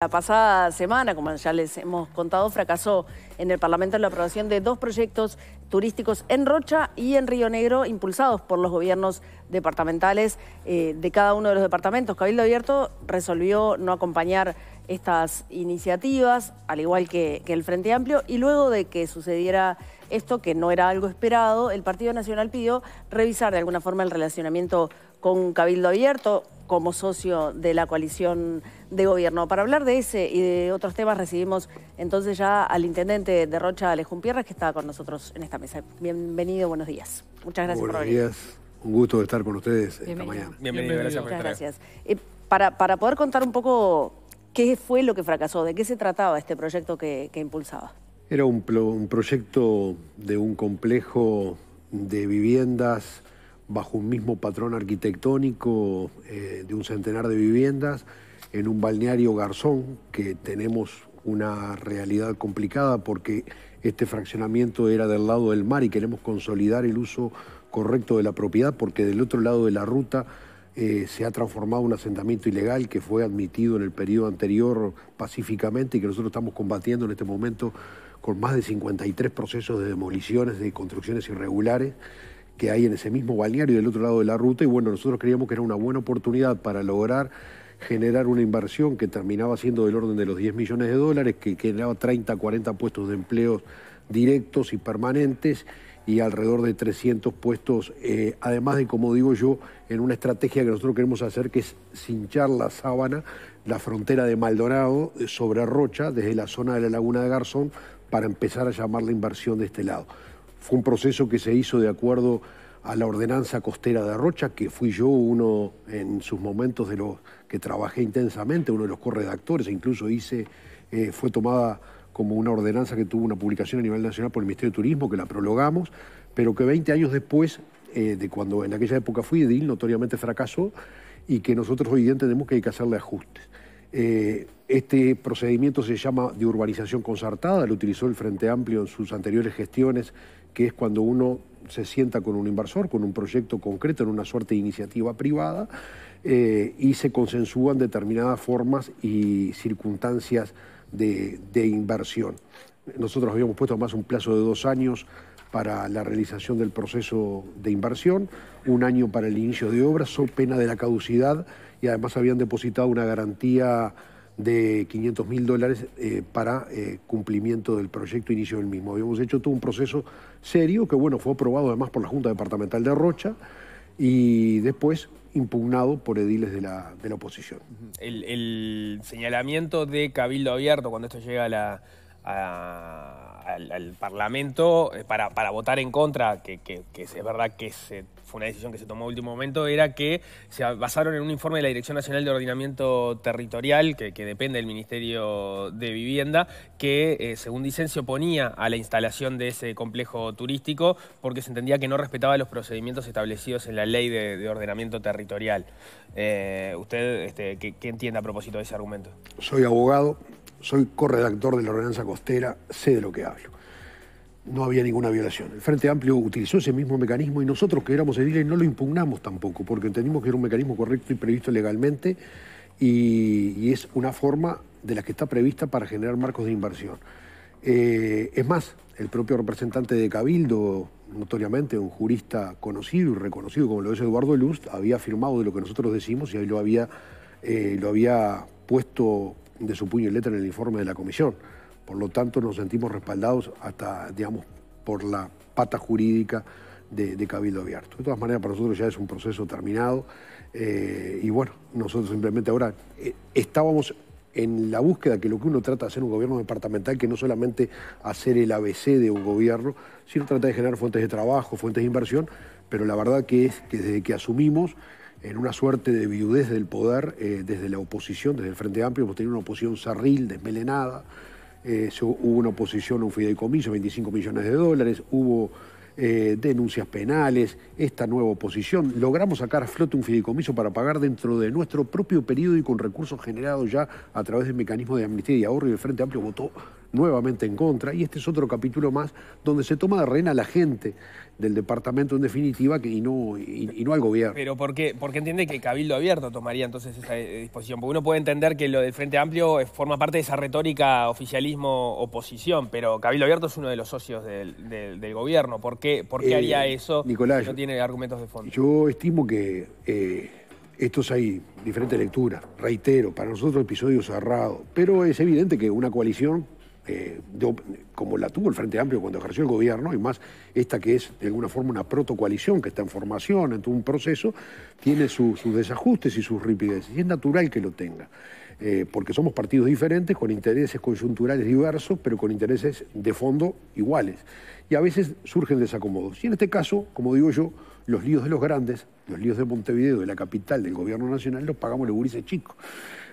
La pasada semana, como ya les hemos contado, fracasó en el Parlamento la aprobación de dos proyectos turísticos en Rocha y en Río Negro, impulsados por los gobiernos departamentales eh, de cada uno de los departamentos. Cabildo Abierto resolvió no acompañar estas iniciativas, al igual que el Frente Amplio, y luego de que sucediera esto, que no era algo esperado, el Partido Nacional pidió revisar de alguna forma el relacionamiento con Cabildo Abierto como socio de la coalición de gobierno. Para hablar de ese y de otros temas recibimos entonces ya al intendente de Rocha, Alejón Pierras, que está con nosotros en esta mesa. Bienvenido, buenos días. Muchas gracias por Buenos días, un gusto estar con ustedes esta mañana. Bienvenido, gracias por Muchas gracias. Eh, para, para poder contar un poco qué fue lo que fracasó, de qué se trataba este proyecto que, impulsaba. Era un, un proyecto de un complejo de viviendas bajo un mismo patrón arquitectónico eh, de un centenar de viviendas, en un balneario Garzón, que tenemos una realidad complicada porque este fraccionamiento era del lado del mar y queremos consolidar el uso correcto de la propiedad porque del otro lado de la ruta eh, se ha transformado un asentamiento ilegal que fue admitido en el periodo anterior pacíficamente y que nosotros estamos combatiendo en este momento con más de 53 procesos de demoliciones de construcciones irregulares que hay en ese mismo balneario del otro lado de la ruta y bueno, nosotros creíamos que era una buena oportunidad para lograr generar una inversión que terminaba siendo del orden de los 10 millones de dólares, que generaba 30, 40 puestos de empleo directos y permanentes y alrededor de 300 puestos, eh, además de, como digo yo, en una estrategia que nosotros queremos hacer, que es cinchar la sábana, la frontera de Maldonado, eh, sobre Rocha, desde la zona de la Laguna de Garzón, para empezar a llamar la inversión de este lado. Fue un proceso que se hizo de acuerdo a la ordenanza costera de Rocha, que fui yo uno en sus momentos de los que trabajé intensamente, uno de los corredactores, e incluso hice, eh, fue tomada como una ordenanza que tuvo una publicación a nivel nacional por el Ministerio de Turismo, que la prologamos, pero que 20 años después, eh, de cuando en aquella época fui edil, notoriamente fracasó, y que nosotros hoy día entendemos que hay que hacerle ajustes. Eh, este procedimiento se llama de urbanización concertada, lo utilizó el Frente Amplio en sus anteriores gestiones que es cuando uno se sienta con un inversor, con un proyecto concreto, en una suerte de iniciativa privada, eh, y se consensúan determinadas formas y circunstancias de, inversión. Nosotros habíamos puesto más un plazo de dos años para la realización del proceso de inversión, un año para el inicio de obras, so pena de la caducidad, y además habían depositado una garantía de 500 mil dólares eh, para eh, cumplimiento del proyecto inicio del mismo. Habíamos hecho todo un proceso serio que, bueno, fue aprobado además por la Junta Departamental de Rocha y después impugnado por ediles de la, de la oposición. El, señalamiento de Cabildo Abierto cuando esto llega al, Parlamento eh, para, votar en contra, que es verdad que se fue una decisión que se tomó el último momento, era que se basaron en un informe de la Dirección Nacional de Ordenamiento Territorial, que, depende del Ministerio de Vivienda, que eh, según dicen se oponía a la instalación de ese complejo turístico porque se entendía que no respetaba los procedimientos establecidos en la ley de, ordenamiento territorial. Eh, ¿Usted este, qué entiende a propósito de ese argumento? Soy abogado, soy corredactor de la ordenanza costera, sé de lo que hablo no había ninguna violación. El Frente Amplio utilizó ese mismo mecanismo y nosotros que éramos y no lo impugnamos tampoco, porque entendimos que era un mecanismo correcto y previsto legalmente y, es una forma de la que está prevista para generar marcos de inversión. Eh, es más, el propio representante de Cabildo, notoriamente un jurista conocido y reconocido como lo es Eduardo Lust, había firmado de lo que nosotros decimos y ahí lo había, eh, lo había puesto de su puño y letra en el informe de la comisión. Por lo tanto, nos sentimos respaldados hasta, digamos, por la pata jurídica de, Cabildo Abierto. De todas maneras, para nosotros ya es un proceso terminado eh, y bueno, nosotros simplemente ahora eh, estábamos en la búsqueda que lo que uno trata de hacer un gobierno departamental, que no solamente hacer el ABC de un gobierno, sino tratar de generar fuentes de trabajo, fuentes de inversión, pero la verdad que es que desde que asumimos en una suerte de viudez del poder, eh, desde la oposición, desde el Frente Amplio, hemos tenido una oposición sarril, desmelenada, eh, hubo una oposición a un fideicomiso, 25 millones de dólares, hubo eh, denuncias penales, esta nueva oposición. Logramos sacar a flote un fideicomiso para pagar dentro de nuestro propio periodo y con recursos generados ya a través del mecanismos de amnistía y ahorro y el Frente Amplio votó nuevamente en contra. Y este es otro capítulo más donde se toma de reina la gente del departamento en definitiva y, no, no al gobierno. Pero ¿por qué? Porque entiende que Cabildo Abierto tomaría entonces esa eh, disposición. Porque uno puede entender que lo del Frente Amplio eh, forma parte de esa retórica oficialismo-oposición, pero Cabildo Abierto es uno de los socios del, gobierno. ¿Por qué, eh, haría eso si no tiene argumentos de fondo? Yo estimo que estos hay diferentes lecturas. Reitero, para nosotros episodio cerrado, pero es evidente que una coalición eh, como la tuvo el Frente Amplio cuando ejerció el gobierno, y más esta que es de alguna forma una protocoalición que está en formación, en todo un proceso, tiene sus desajustes y sus ripideces. Y es natural que lo tenga. Eh, porque somos partidos diferentes, con intereses coyunturales diversos, pero con intereses de fondo iguales. Y a veces surgen desacomodos. Y en este caso, como digo yo, los líos de los grandes, los líos de Montevideo, de la capital, del gobierno nacional, los pagamos los gurises chicos.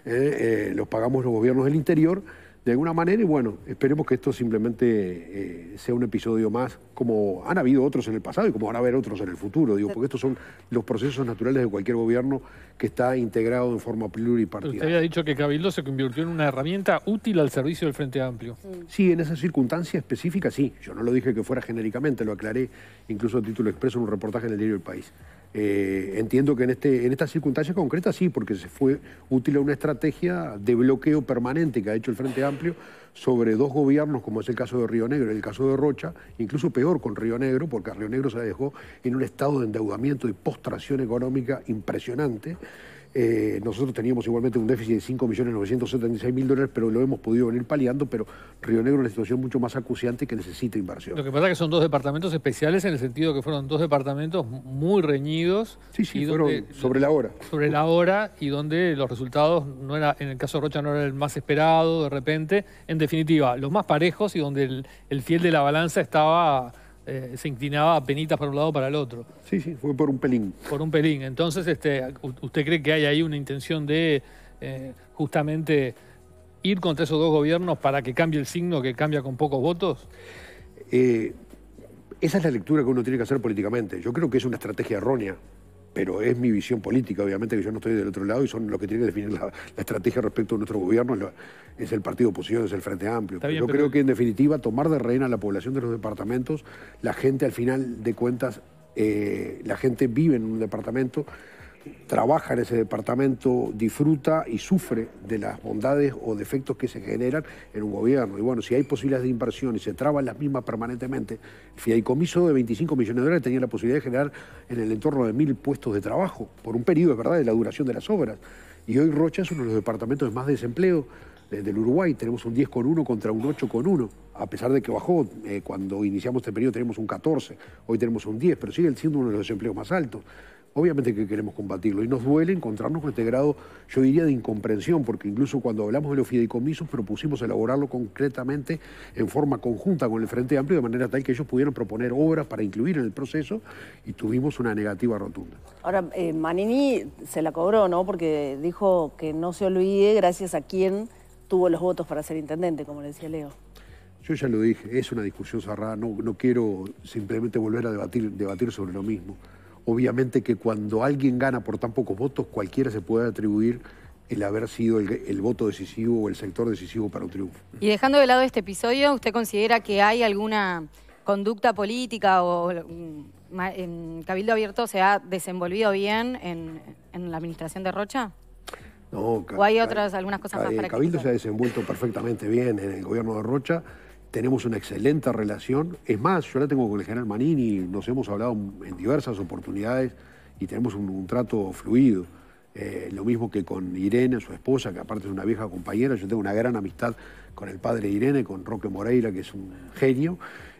Eh, los pagamos los gobiernos del interior de alguna manera y bueno, esperemos que esto simplemente eh, sea un episodio más, como han habido otros en el pasado y como van a haber otros en el futuro, digo, porque estos son los procesos naturales de cualquier gobierno que está integrado en forma pluripartidista Usted había dicho que Cabildo se convirtió en una herramienta útil al servicio del Frente Amplio. Sí, en esa circunstancia específica sí, yo no lo dije que fuera genéricamente, lo aclaré incluso a título expreso en un reportaje en el diario El País. Eh, entiendo que en, este, en estas circunstancias concretas sí, porque se fue útil a una estrategia de bloqueo permanente que ha hecho el Frente Amplio sobre dos gobiernos, como es el caso de Río Negro, y el caso de Rocha, incluso peor con Río Negro, porque Río Negro se dejó en un estado de endeudamiento y postración económica impresionante. Eh, nosotros teníamos igualmente un déficit de 5.976.000 dólares, pero lo hemos podido venir paliando, pero Río Negro es una situación mucho más acuciante que necesita inversión. Lo que pasa es que son dos departamentos especiales en el sentido que fueron dos departamentos muy reñidos. Sí, sí, sobre la hora. Sobre la hora y donde los resultados, no era, en el caso de Rocha no era el más esperado de repente. En definitiva, los más parejos y donde el fiel de la balanza estaba eh, se inclinaba a penitas para un lado o para el otro. Sí, sí, fue por un pelín. Por un pelín. Entonces, este, ¿usted cree que hay ahí una intención de eh, justamente ir contra esos dos gobiernos para que cambie el signo que cambia con pocos votos? Eh, esa es la lectura que uno tiene que hacer políticamente. Yo creo que es una estrategia errónea pero es mi visión política, obviamente que yo no estoy del otro lado y son los que tienen que definir la, estrategia respecto a nuestro gobierno, es el partido oposición, es el Frente Amplio. yo creo que en definitiva tomar de reina a la población de los departamentos, la gente al final de cuentas, eh, la gente vive en un departamento, trabaja en ese departamento disfruta y sufre de las bondades o defectos que se generan en un gobierno. Y bueno, si hay posibilidades de inversión y se traban las mismas permanentemente, el fideicomiso de 25 millones de dólares tenía la posibilidad de generar en el entorno de mil puestos de trabajo, por un periodo, es verdad, de la duración de las obras. Y hoy Rocha es uno de los departamentos de más desempleo del Uruguay, tenemos un 10,1 contra un 8,1, a pesar de que bajó, eh, cuando iniciamos este periodo teníamos un 14, hoy tenemos un 10, pero sigue siendo uno de los desempleos más altos obviamente que queremos combatirlo y nos duele encontrarnos con este grado, yo diría, de incomprensión, porque incluso cuando hablamos de los fideicomisos propusimos elaborarlo concretamente en forma conjunta con el Frente Amplio, de manera tal que ellos pudieran proponer obras para incluir en el proceso y tuvimos una negativa rotunda. Ahora, eh, Manini se la cobró, ¿no? Porque dijo que no se olvide gracias a quien tuvo los votos para ser intendente, como le decía Leo. Yo ya lo dije, es una discusión cerrada, no, quiero simplemente volver a debatir sobre lo mismo. Obviamente que cuando alguien gana por tan pocos votos, cualquiera se puede atribuir el haber sido el, voto decisivo o el sector decisivo para un triunfo. Y dejando de lado este episodio, ¿usted considera que hay alguna conducta política o mm, en Cabildo Abierto se ha desenvolvido bien en, la administración de Rocha? No, ¿O hay otras, algunas cosas más para Cabildo se ha desenvuelto perfectamente bien en el gobierno de Rocha tenemos una excelente relación. Es más, yo la tengo con el general Manini, nos hemos hablado en diversas oportunidades y tenemos un, trato fluido. Eh, lo mismo que con Irene, su esposa, que aparte es una vieja compañera. Yo tengo una gran amistad con el padre de Irene, con Roque Moreira, que es un genio.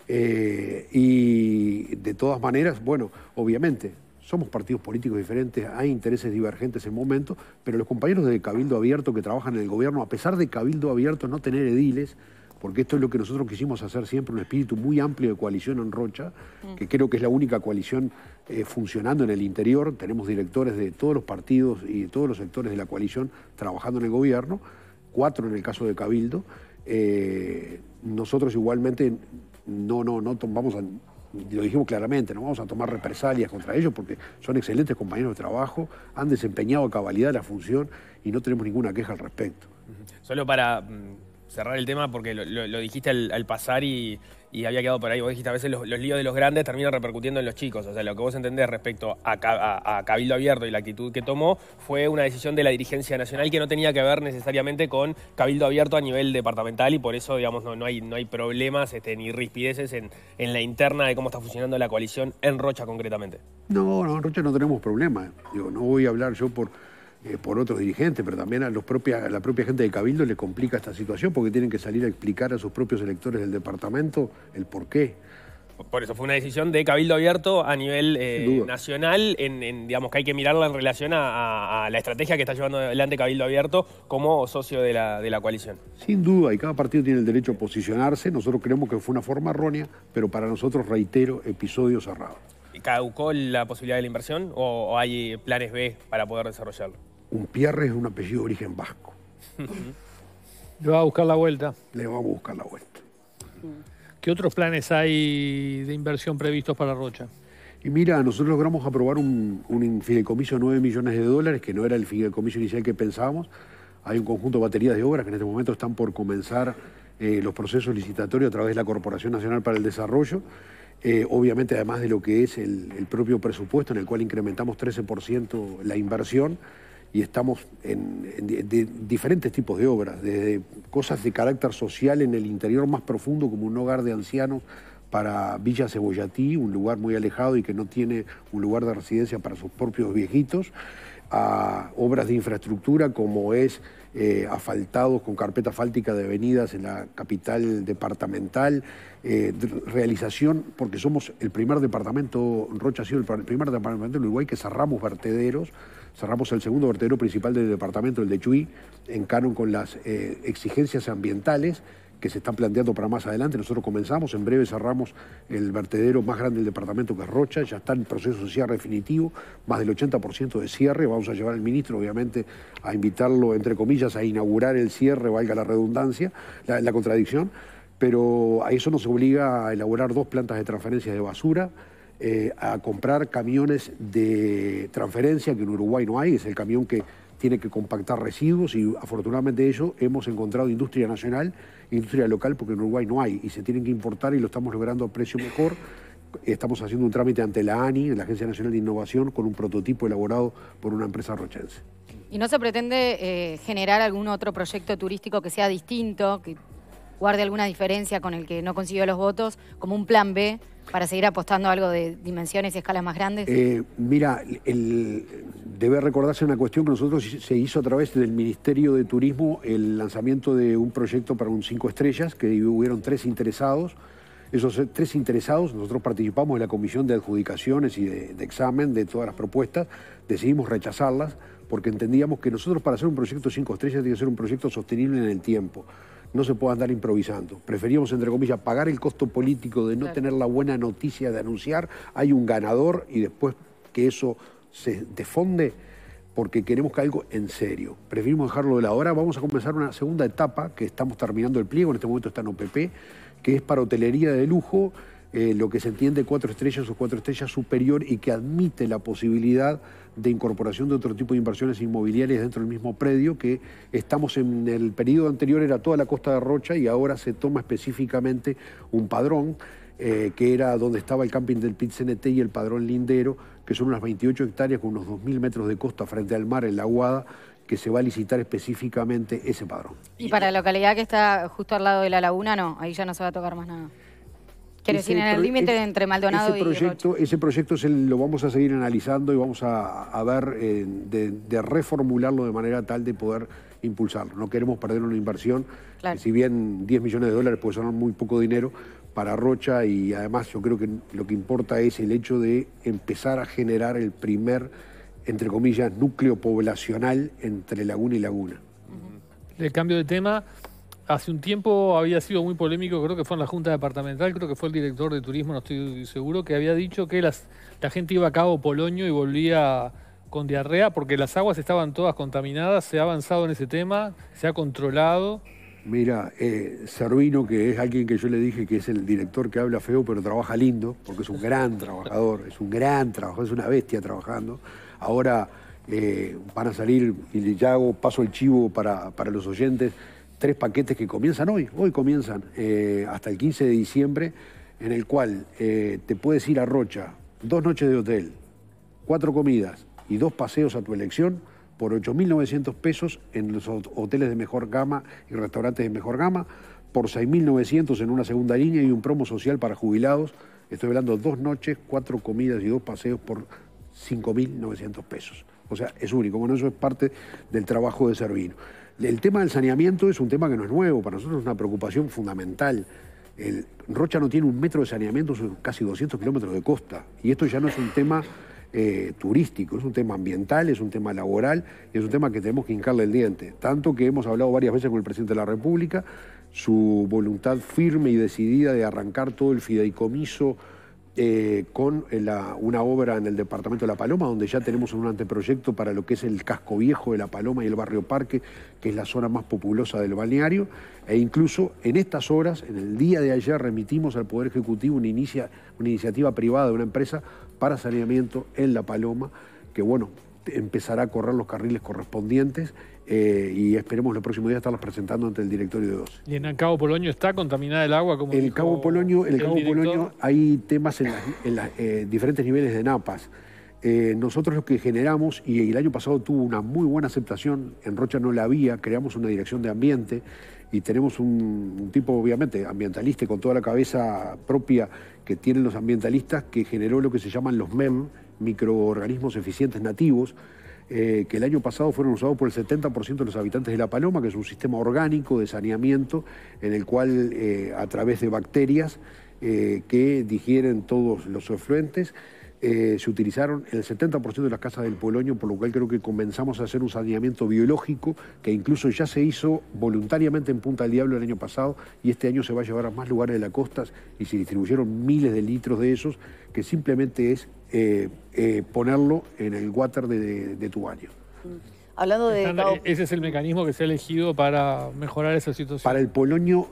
Eh, y de todas maneras, bueno, obviamente, somos partidos políticos diferentes, hay intereses divergentes en momento, pero los compañeros de Cabildo Abierto que trabajan en el gobierno, a pesar de Cabildo Abierto no tener ediles, porque esto es lo que nosotros quisimos hacer siempre, un espíritu muy amplio de coalición en Rocha, que creo que es la única coalición eh, funcionando en el interior. Tenemos directores de todos los partidos y de todos los sectores de la coalición trabajando en el gobierno, cuatro en el caso de Cabildo. Eh, nosotros igualmente no, no, no lo dijimos claramente, no vamos a tomar represalias contra ellos porque son excelentes compañeros de trabajo, han desempeñado a cabalidad la función y no tenemos ninguna queja al respecto. Solo para mm, cerrar el tema porque lo, dijiste al, pasar y, había quedado por ahí. Vos dijiste a veces los, líos de los grandes terminan repercutiendo en los chicos. O sea, lo que vos entendés respecto a, Cabildo Abierto y la actitud que tomó fue una decisión de la dirigencia nacional que no tenía que ver necesariamente con Cabildo Abierto a nivel departamental y por eso, digamos, no, hay, problemas este, ni rispideces en, la interna de cómo está funcionando la coalición en Rocha concretamente. No, no, en Rocha no tenemos problemas. Digo, no voy a hablar yo por eh, por otros dirigentes, pero también a, los propia, la propia gente de Cabildo le complica esta situación porque tienen que salir a explicar a sus propios electores del departamento el por qué. Por eso fue una decisión de Cabildo Abierto a nivel eh, nacional, en, digamos que hay que mirarla en relación a, la estrategia que está llevando adelante Cabildo Abierto como socio de la, coalición. Sin duda, y cada partido tiene el derecho a posicionarse. Nosotros creemos que fue una forma errónea, pero para nosotros, reitero, episodio cerrado. ¿Caducó la posibilidad de la inversión o hay planes B para poder desarrollarlo? un Pierre es un apellido de origen vasco. Le va a buscar la vuelta. Le va a buscar la vuelta. ¿Qué otros planes hay de inversión previstos para Rocha? Y mira, nosotros logramos aprobar un, fideicomiso de 9 millones de dólares, que no era el fideicomiso inicial que pensábamos. Hay un conjunto de baterías de obras que en este momento están por comenzar eh, los procesos licitatorios a través de la Corporación Nacional para el Desarrollo. Eh, obviamente, además de lo que es el, el propio presupuesto, en el cual incrementamos 13% la inversión y estamos en, diferentes tipos de obras, desde cosas de carácter social en el interior más profundo, como un hogar de ancianos para Villa Cebollatí, un lugar muy alejado y que no tiene un lugar de residencia para sus propios viejitos, a obras de infraestructura como es eh, asfaltados con carpeta asfáltica de avenidas en la capital departamental, eh, realización, porque somos el primer departamento, Rocha ha sido el primer departamento del Uruguay que cerramos vertederos Cerramos el segundo vertedero principal del departamento, el de Chuy, en canon con las eh, exigencias ambientales que se están planteando para más adelante. Nosotros comenzamos, en breve cerramos el vertedero más grande del departamento que es Rocha, ya está en proceso de cierre definitivo, más del 80% de cierre, vamos a llevar al ministro obviamente a invitarlo, entre comillas, a inaugurar el cierre, valga la redundancia, la, la contradicción, pero a eso nos obliga a elaborar dos plantas de transferencia de basura, eh, a comprar camiones de transferencia que en Uruguay no hay, es el camión que tiene que compactar residuos y afortunadamente eso hemos encontrado industria nacional, industria local, porque en Uruguay no hay y se tienen que importar y lo estamos logrando a precio mejor. Estamos haciendo un trámite ante la ANI, la Agencia Nacional de Innovación, con un prototipo elaborado por una empresa rochense. ¿Y no se pretende eh, generar algún otro proyecto turístico que sea distinto, que guarde alguna diferencia con el que no consiguió los votos, como un plan B para seguir apostando algo de dimensiones y escalas más grandes? Eh, mira, debe recordarse una cuestión que nosotros se hizo a través del Ministerio de Turismo el lanzamiento de un proyecto para un cinco estrellas, que hubieron tres interesados. Esos eh, tres interesados, nosotros participamos en la comisión de adjudicaciones y de, examen de todas las propuestas, decidimos rechazarlas porque entendíamos que nosotros para hacer un proyecto cinco estrellas tiene que ser un proyecto sostenible en el tiempo no se puede andar improvisando. preferimos entre comillas, pagar el costo político de no tener la buena noticia de anunciar, hay un ganador y después que eso se defonde porque queremos que algo en serio. Preferimos dejarlo de la hora. Vamos a comenzar una segunda etapa que estamos terminando el pliego, en este momento está en OPP, que es para hotelería de lujo eh, lo que se entiende cuatro estrellas o cuatro estrellas superior y que admite la posibilidad de incorporación de otro tipo de inversiones inmobiliarias dentro del mismo predio, que estamos en el periodo anterior era toda la costa de Rocha y ahora se toma específicamente un padrón. Eh, que era donde estaba el camping del pit -CNT y el padrón lindero, que son unas 28 hectáreas con unos 2.000 metros de costa frente al mar en la Aguada, que se va a licitar específicamente ese padrón. Y para la localidad que está justo al lado de la laguna, no, ahí ya no se va a tocar más nada. Quiere decir, en el límite entre Maldonado proyecto, y Rocha. Ese proyecto se, lo vamos a seguir analizando y vamos a, ver eh, de, reformularlo de manera tal de poder impulsarlo. No queremos perder una inversión, si bien 10 millones de dólares puede ser muy poco dinero para Rocha y además yo creo que lo que importa es el hecho de empezar a generar el primer, entre comillas, núcleo poblacional entre laguna y laguna. El cambio de tema, hace un tiempo había sido muy polémico, creo que fue en la Junta Departamental, creo que fue el director de turismo, no estoy seguro, que había dicho que la gente iba a Cabo Polonio y volvía con diarrea porque las aguas estaban todas contaminadas, se ha avanzado en ese tema, se ha controlado. Mira, eh, Servino, que es alguien que yo le dije que es el director que habla feo pero trabaja lindo, porque es un gran trabajador, es un gran trabajador, es una bestia trabajando. Ahora eh, van a salir, y le hago paso el chivo para, para los oyentes, tres paquetes que comienzan hoy, hoy comienzan eh, hasta el 15 de diciembre, en el cual eh, te puedes ir a Rocha, dos noches de hotel, cuatro comidas y dos paseos a tu elección por 8.900 pesos en los hoteles de mejor gama y restaurantes de mejor gama, por 6.900 en una segunda línea y un promo social para jubilados. Estoy hablando dos noches, cuatro comidas y dos paseos por 5.900 pesos. O sea, es único. Bueno, eso es parte del trabajo de Servino. El tema del saneamiento es un tema que no es nuevo, para nosotros es una preocupación fundamental. Rocha no tiene un metro de saneamiento son casi 200 kilómetros de costa. Y esto ya no es un tema eh, turístico, es un tema ambiental, es un tema laboral, es un tema que tenemos que hincarle el diente. Tanto que hemos hablado varias veces con el presidente de la República, su voluntad firme y decidida de arrancar todo el fideicomiso eh, con eh, una obra en el departamento de La Paloma, donde ya tenemos un anteproyecto para lo que es el casco viejo de La Paloma y el barrio Parque, que es la zona más populosa del balneario. E incluso en estas horas, en el día de ayer, remitimos al Poder Ejecutivo una, una iniciativa privada de una empresa para saneamiento en La Paloma, que bueno, empezará a correr los carriles correspondientes eh, y esperemos el próximo día estarlos presentando ante el directorio de dos. ¿Y en el Cabo Polonio está contaminada el agua? Como el Cabo Polonio, el, hay temas en, los eh, diferentes niveles de napas. Eh, nosotros lo que generamos, y el año pasado tuvo una muy buena aceptación, en Rocha no la había, creamos una dirección de ambiente y tenemos un, un tipo, obviamente, ambientalista con toda la cabeza propia que tienen los ambientalistas, que generó lo que se llaman los MEM, e microorganismos eficientes nativos, eh, que el año pasado fueron usados por el 70% de los habitantes de La Paloma, que es un sistema orgánico de saneamiento en el cual eh, a través de bacterias eh, que digieren todos los efluentes, eh, se utilizaron el 70% de las casas del polonio, por lo cual creo que comenzamos a hacer un saneamiento biológico que incluso ya se hizo voluntariamente en Punta del Diablo el año pasado y este año se va a llevar a más lugares de la costa y se distribuyeron miles de litros de esos, que simplemente es eh, eh, ponerlo en el water de, de tu baño. Mm. Hablando de. Ese es el mecanismo que se ha elegido para mejorar esa situación. Para el polonio,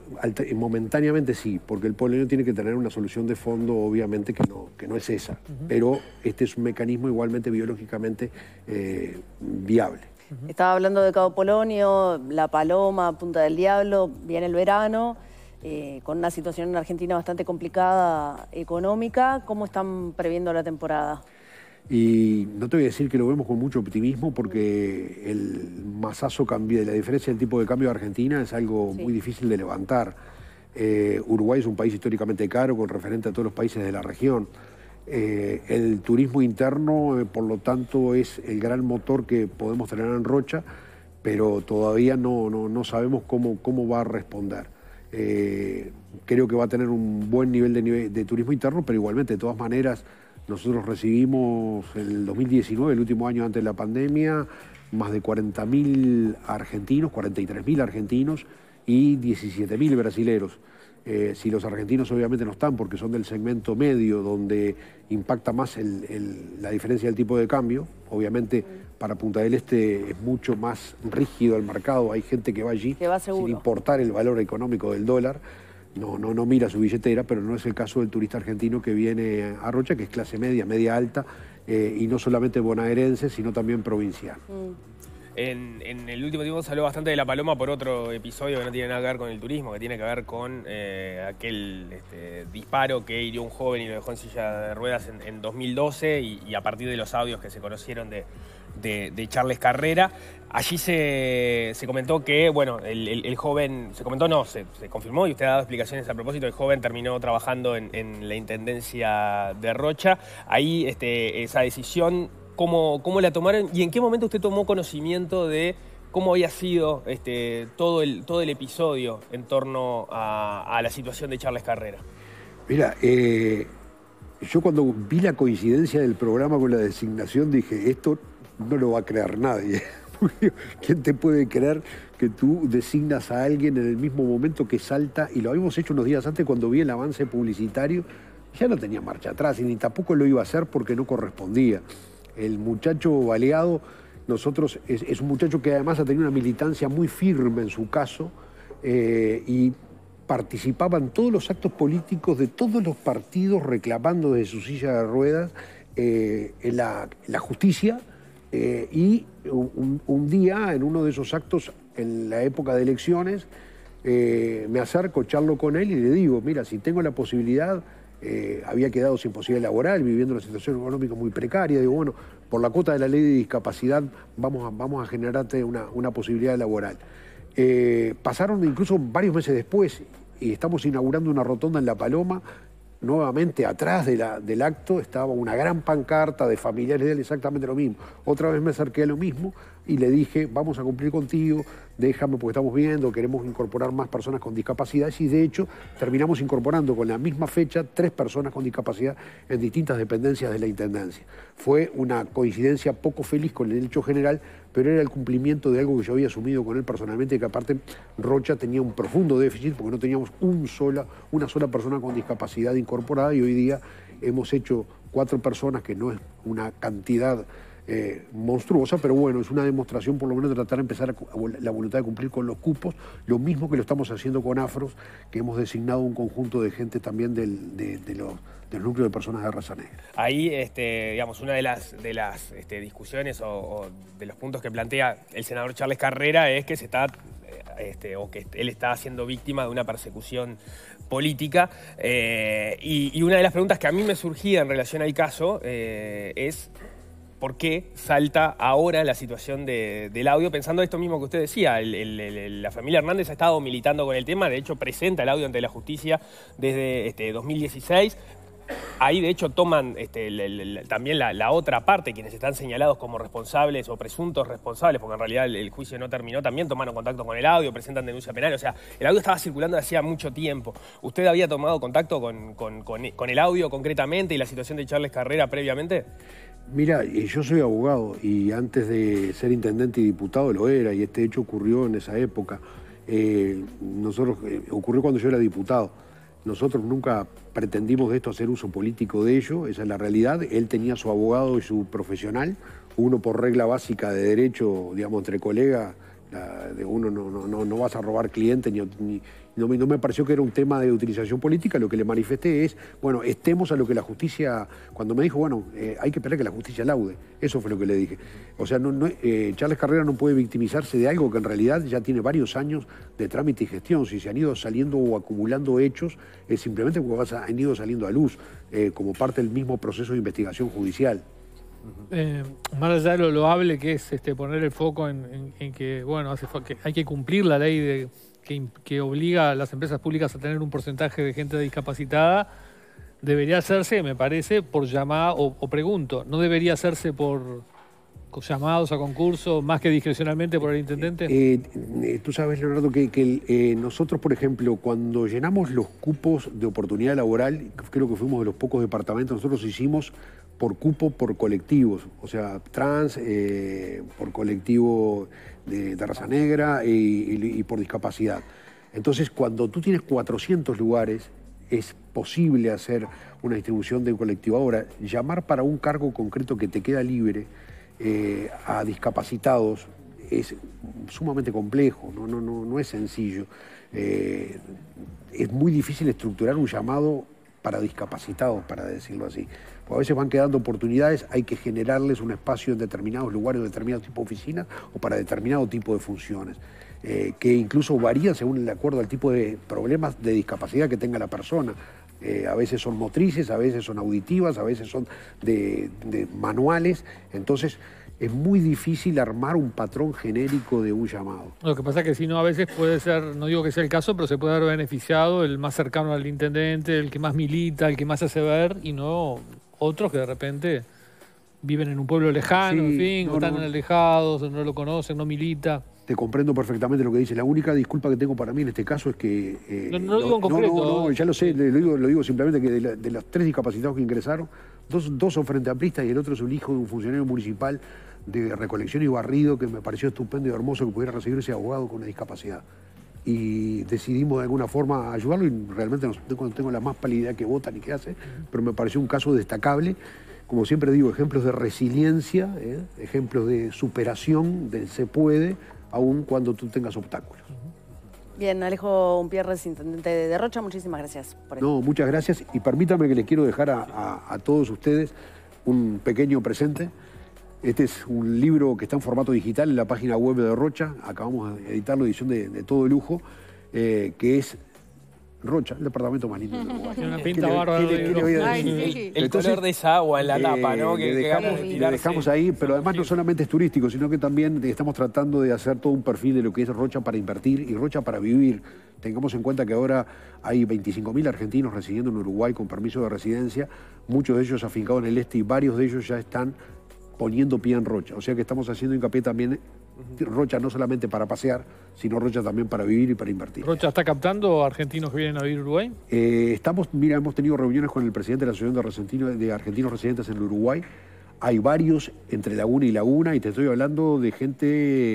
momentáneamente sí, porque el polonio tiene que tener una solución de fondo, obviamente, que no, que no es esa. Pero este es un mecanismo igualmente biológicamente eh, viable. Estaba hablando de Cabo Polonio, La Paloma, Punta del Diablo, viene el verano. Eh, con una situación en Argentina bastante complicada económica, ¿cómo están previendo la temporada? Y no te voy a decir que lo vemos con mucho optimismo porque el masazo cambia. La diferencia del tipo de cambio de Argentina es algo muy difícil de levantar. Eh, Uruguay es un país históricamente caro con referente a todos los países de la región. Eh, el turismo interno, eh, por lo tanto, es el gran motor que podemos tener en Rocha, pero todavía no, sabemos cómo, cómo va a responder. creo que va a tener un buen nivel de, nivel de turismo interno, pero igualmente, de todas maneras, nosotros recibimos en el 2019, el último año antes de la pandemia, más de 40.000 argentinos, 43.000 argentinos y 17.000 brasileros. Eh, si los argentinos obviamente no están porque son del segmento medio donde impacta más la diferencia del tipo de cambio, obviamente para Punta del Este es mucho más rígido el mercado, hay gente que va allí sin importar el valor económico del dólar no, no, no mira su billetera, pero no es el caso del turista argentino que viene a Rocha, que es clase media, media alta, eh, y no solamente bonaerense, sino también provincial. Mm. En, el último tiempo se habló bastante de la paloma por otro episodio que no tiene nada que ver con el turismo, que tiene que ver con eh, aquel este, disparo que hirió un joven y lo dejó en silla de ruedas en, 2012 y, a partir de los audios que se conocieron de, Charles Carrera. Allí se, comentó que, bueno, el, joven, se comentó no, se, confirmó y usted ha dado explicaciones a propósito, el joven terminó trabajando en, la Intendencia de Rocha. Ahí este, esa decisión cómo, la tomaron y en qué momento usted tomó conocimiento de cómo había sido este, todo, el, todo el episodio en torno a, la situación de Charles Carrera. Mira, eh, yo cuando vi la coincidencia del programa con la designación dije, esto no lo va a creer nadie. ¿Quién te puede creer que tú designas a alguien en el mismo momento que salta? Y lo habíamos hecho unos días antes cuando vi el avance publicitario, ya no tenía marcha atrás y ni tampoco lo iba a hacer porque no correspondía. El muchacho baleado, nosotros, es, un muchacho que además ha tenido una militancia muy firme en su caso eh, y participaba en todos los actos políticos de todos los partidos reclamando desde su silla de ruedas eh, la, justicia eh, y un, día en uno de esos actos en la época de elecciones me acerco, charlo con él y le digo, mira, si tengo la posibilidad eh, había quedado sin posibilidad laboral, viviendo una situación económica muy precaria. Digo, bueno, por la cuota de la ley de discapacidad vamos a, vamos a generarte una, posibilidad laboral. Eh, pasaron incluso varios meses después y estamos inaugurando una rotonda en La Paloma. Nuevamente, atrás de la, del acto estaba una gran pancarta de familiares de él, exactamente lo mismo. Otra vez me acerqué a lo mismo y le dije, vamos a cumplir contigo, déjame porque estamos viendo, queremos incorporar más personas con discapacidades y de hecho terminamos incorporando con la misma fecha tres personas con discapacidad en distintas dependencias de la Intendencia. Fue una coincidencia poco feliz con el hecho general, pero era el cumplimiento de algo que yo había asumido con él personalmente, que aparte Rocha tenía un profundo déficit porque no teníamos una sola persona con discapacidad incorporada y hoy día hemos hecho cuatro personas, que no es una cantidad eh, monstruosa, pero bueno, es una demostración por lo menos de tratar de empezar la voluntad de cumplir con los cupos, lo mismo que lo estamos haciendo con Afros, que hemos designado un conjunto de gente también del, de, del núcleo de personas de raza negra. Ahí, este, digamos, una de las, de las este, discusiones o, de los puntos que plantea el senador Charles Carrera es que se está, eh, este, o que él está siendo víctima de una persecución política. Eh, y, una de las preguntas que a mí me surgía en relación al caso es por qué salta ahora la situación del audio, pensando esto mismo que usted decía. la familia Hernández ha estado militando con el tema, de hecho presenta el audio ante la justicia desde 2016. Este, Ahí, de hecho, toman este, también la, otra parte, quienes están señalados como responsables o presuntos responsables, porque en realidad el, juicio no terminó, también tomaron contacto con el audio, presentan denuncia penal. O sea, el audio estaba circulando hacía mucho tiempo. ¿Usted había tomado contacto con, con el audio concretamente y la situación de Charles Carrera previamente? Mira, yo soy abogado y antes de ser intendente y diputado lo era, y este hecho ocurrió en esa época. Eh, nosotros, eh, ocurrió cuando yo era diputado. Nosotros nunca pretendimos de esto hacer uso político de ello, esa es la realidad. Él tenía su abogado y su profesional, uno por regla básica de derecho, digamos, entre colegas, de uno no, no, no, no vas a robar clientes, ni, no, me, pareció que era un tema de utilización política, lo que le manifesté es, bueno, estemos a lo que la justicia, cuando me dijo, bueno, eh, hay que esperar que la justicia laude, eso fue lo que le dije. O sea, no, eh, Charles Carrera no puede victimizarse de algo que en realidad ya tiene varios años de trámite y gestión, si se han ido saliendo o acumulando hechos, es simplemente porque han ido saliendo a luz, eh, como parte del mismo proceso de investigación judicial. Eh, más allá de lo loable que es este, poner el foco en, que, bueno, hace, que hay que cumplir la ley de, que, obliga a las empresas públicas a tener un porcentaje de gente discapacitada, debería hacerse, me parece, por llamada o, pregunto. No debería hacerse por llamados a concurso, más que discrecionalmente por el intendente. Eh, eh, tú sabes, Leonardo, que, que nosotros, por ejemplo, cuando llenamos los cupos de oportunidad laboral, creo que fuimos de los pocos departamentos, nosotros hicimos por cupo, por colectivos, o sea, trans, eh, por colectivo de, terraza raza negra y, por discapacidad. Entonces, cuando tú tienes 400 lugares, es posible hacer una distribución de un colectivo. Ahora, llamar para un cargo concreto que te queda libre eh, a discapacitados es sumamente complejo, no, no, no, no es sencillo. Eh, es muy difícil estructurar un llamado para discapacitados, para decirlo así a veces van quedando oportunidades, hay que generarles un espacio en determinados lugares, en determinado tipo de oficinas o para determinado tipo de funciones. Eh, que incluso varían según el acuerdo al tipo de problemas de discapacidad que tenga la persona. Eh, a veces son motrices, a veces son auditivas, a veces son de, manuales. Entonces es muy difícil armar un patrón genérico de un llamado. Lo que pasa es que si no, a veces puede ser, no digo que sea el caso, pero se puede haber beneficiado el más cercano al intendente, el que más milita, el que más hace ver y no otros que de repente viven en un pueblo lejano, en fin, están alejados, no lo conocen, no milita. Te comprendo perfectamente lo que dices. La única disculpa que tengo para mí en este caso es que... Eh, no, lo digo en concreto. No, ¿eh? ya lo sé, lo digo, simplemente que de, los tres discapacitados que ingresaron, dos, son frente a pristas y el otro es un hijo de un funcionario municipal de recolección y barrido que me pareció estupendo y hermoso que pudiera recibir ese abogado con una discapacidad y decidimos de alguna forma ayudarlo y realmente no tengo, la más palidez que votan y qué hace pero me pareció un caso destacable. Como siempre digo, ejemplos de resiliencia, ¿eh? ejemplos de superación, del se puede, aun cuando tú tengas obstáculos. Bien, Alejo Umpierres, intendente de Rocha, muchísimas gracias por No, muchas gracias y permítame que les quiero dejar a todos ustedes un pequeño presente. Este es un libro que está en formato digital en la página web de Rocha. Acabamos de editarlo, edición de, todo lujo, eh, que es Rocha, el departamento más lindo Tiene una pinta El color de esa agua en la tapa, eh, ¿no? Que, dejamos, dejamos ahí, pero además no solamente es turístico, sino que también estamos tratando de hacer todo un perfil de lo que es Rocha para invertir y Rocha para vivir. Tengamos en cuenta que ahora hay 25.000 argentinos residiendo en Uruguay con permiso de residencia, muchos de ellos afincados en el este y varios de ellos ya están poniendo pie en Rocha. O sea que estamos haciendo hincapié también Rocha no solamente para pasear, sino Rocha también para vivir y para invertir. ¿Rocha está captando argentinos que vienen a vivir a Uruguay? Eh, estamos, mira, hemos tenido reuniones con el presidente de la Asociación de, Argentinos Residentes en Uruguay. Hay varios entre Laguna y Laguna, y te estoy hablando de gente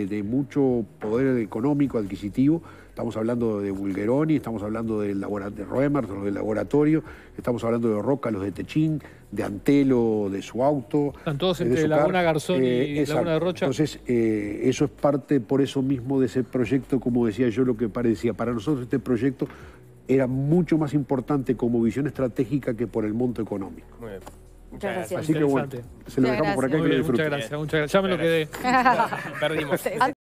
de mucho poder económico, adquisitivo, Estamos hablando de Bulgeroni, estamos hablando del de los del laboratorio, estamos hablando de Roca, los de Techín, de Antelo, de su auto. Están todos eh, entre Laguna Garzón y eh, Laguna de Rocha. Entonces, eh, eso es parte por eso mismo de ese proyecto, como decía yo, lo que parecía. Para nosotros este proyecto era mucho más importante como visión estratégica que por el monto económico. Muy Muchas gracias. Así que bueno, se lo dejamos por acá. muchas muchas gracias. Ya me lo quedé. Perdimos.